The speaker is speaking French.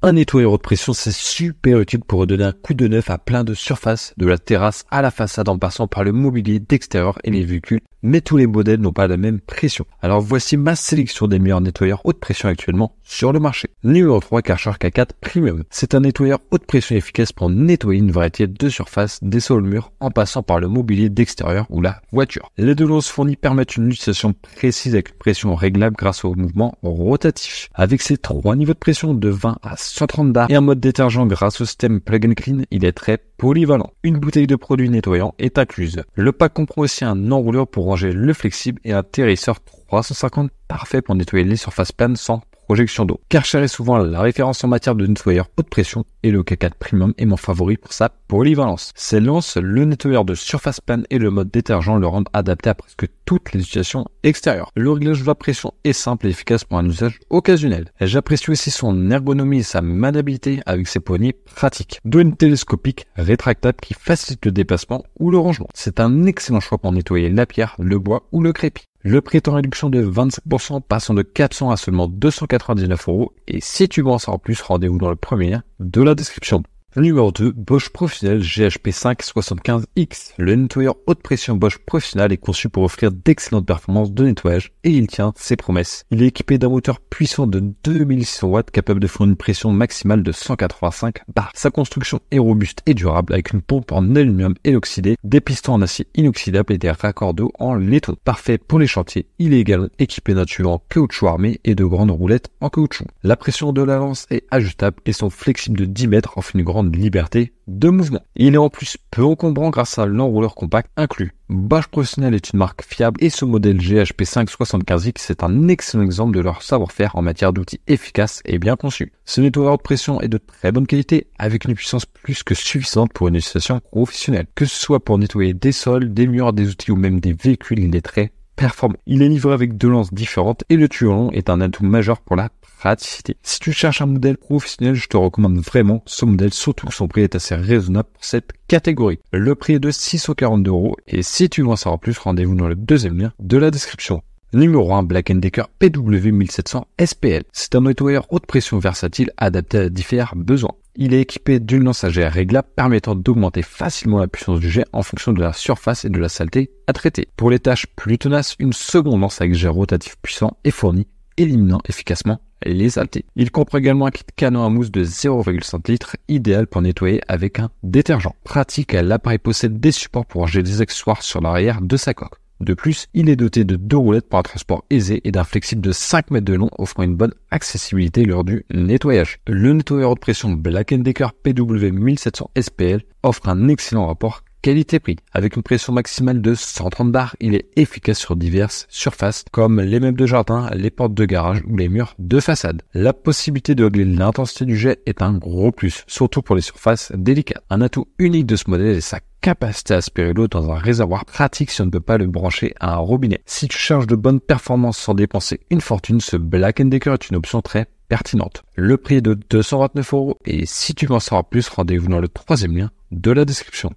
Un nettoyeur haute pression, c'est super utile pour redonner un coup de neuf à plein de surfaces, de la terrasse à la façade en passant par le mobilier d'extérieur et les véhicules, mais tous les modèles n'ont pas la même pression. Alors voici ma sélection des meilleurs nettoyeurs haute pression actuellement sur le marché. Numéro 3 Karcher K4 Premium. C'est un nettoyeur haute pression efficace pour nettoyer une variété de surfaces, des sols murs en passant par le mobilier d'extérieur ou la voiture. Les deux lances fournies permettent une utilisation précise avec une pression réglable grâce au mouvement rotatif. Avec ses trois niveaux de pression de 20 à 130 et un mode détergent grâce au système Plug and Clean, il est très polyvalent. Une bouteille de produit nettoyant est incluse. Le pack comprend aussi un enrouleur pour ranger le flexible et un terrisseur 350 parfait pour nettoyer les surfaces planes sans projection d'eau. Karcher est souvent la référence en matière de nettoyeur haute pression et le K4 Premium est mon favori pour sa polyvalence. Ses lances, le nettoyeur de surface plane et le mode détergent le rendent adapté à presque toutes les situations extérieures. Le réglage de la pression est simple et efficace pour un usage occasionnel. J'apprécie aussi son ergonomie et sa maniabilité avec ses poignées pratiques. Douane télescopique rétractable qui facilite le déplacement ou le rangement. C'est un excellent choix pour nettoyer la pierre, le bois ou le crépi. Le prix est en réduction de 25%, passant de 400 à seulement 299 euros. Et si tu veux en plus, rendez-vous dans le premier de la description. Numéro 2, Bosch Professionnel GHP575X. Le nettoyeur haute pression Bosch Professionnel est conçu pour offrir d'excellentes performances de nettoyage et il tient ses promesses. Il est équipé d'un moteur puissant de 2600 watts capable de fournir une pression maximale de 185 bars. Sa construction est robuste et durable avec une pompe en aluminium oxydé, des pistons en acier inoxydable et des raccords d'eau en laiton. Parfait pour les chantiers, il est également équipé d'un tuyau en caoutchouc armé et de grandes roulettes en caoutchouc. La pression de la lance est ajustable et son flexible de 10 mètres en une grande de liberté de mouvement. Il est en plus peu encombrant grâce à l'enrouleur compact inclus. Bosch Professionnel est une marque fiable et ce modèle GHP 575X est un excellent exemple de leur savoir-faire en matière d'outils efficaces et bien conçus. Ce nettoyeur de pression est de très bonne qualité avec une puissance plus que suffisante pour une utilisation professionnelle. Que ce soit pour nettoyer des sols, des murs, des outils ou même des véhicules, il est très il est livré avec deux lances différentes et le tuyau long est un atout majeur pour la praticité. Si tu cherches un modèle professionnel, je te recommande vraiment ce modèle, surtout que son prix est assez raisonnable pour cette catégorie. Le prix est de 640 euros et si tu veux en savoir plus, rendez-vous dans le deuxième lien de la description. Numéro 1, Black Decker PW1700 SPL. C'est un nettoyeur haute pression versatile adapté à différents besoins. Il est équipé d'une lance à jet réglable permettant d'augmenter facilement la puissance du jet en fonction de la surface et de la saleté à traiter. Pour les tâches plus tenaces, une seconde lance à jet rotatif puissant est fournie, éliminant efficacement les saletés. Il comprend également un kit canon à mousse de 0,5 litres, idéal pour nettoyer avec un détergent. Pratique, l'appareil possède des supports pour ranger des accessoires sur l'arrière de sa coque. De plus, il est doté de deux roulettes pour un transport aisé et d'un flexible de 5 mètres de long offrant une bonne accessibilité lors du nettoyage. Le nettoyeur haute pression Black Decker PW 1700 SPL offre un excellent rapport Qualité-prix. Avec une pression maximale de 130 bars, il est efficace sur diverses surfaces comme les meubles de jardin, les portes de garage ou les murs de façade. La possibilité de régler l'intensité du jet est un gros plus, surtout pour les surfaces délicates. Un atout unique de ce modèle est sa capacité à aspirer l'eau dans un réservoir pratique si on ne peut pas le brancher à un robinet. Si tu cherches de bonnes performances sans dépenser une fortune, ce Black Decker est une option très pertinente. Le prix est de 229 euros et si tu m'en sors plus, rendez-vous dans le troisième lien de la description.